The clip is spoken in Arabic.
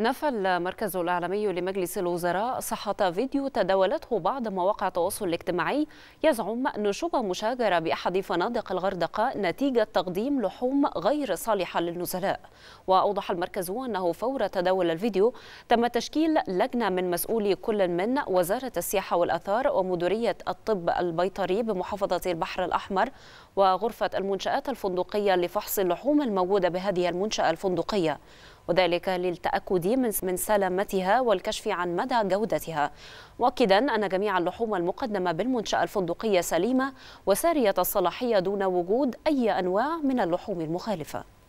نفى المركز الإعلامي لمجلس الوزراء صحة فيديو تداولته بعض مواقع التواصل الاجتماعي يزعم نشوب شبه مشاجرة بأحد فنادق الغردقة نتيجة تقديم لحوم غير صالحة للنزلاء وأوضح المركز أنه فور تداول الفيديو تم تشكيل لجنة من مسؤولي كل من وزارة السياحة والأثار ومديرية الطب البيطري بمحافظة البحر الأحمر وغرفة المنشآت الفندقية لفحص اللحوم الموجودة بهذه المنشأة الفندقية وذلك للتأكد من سلامتها والكشف عن مدى جودتها مؤكدا أن جميع اللحوم المقدمة بالمنشأة الفندقية سليمة وسارية الصلاحية دون وجود أي أنواع من اللحوم المخالفة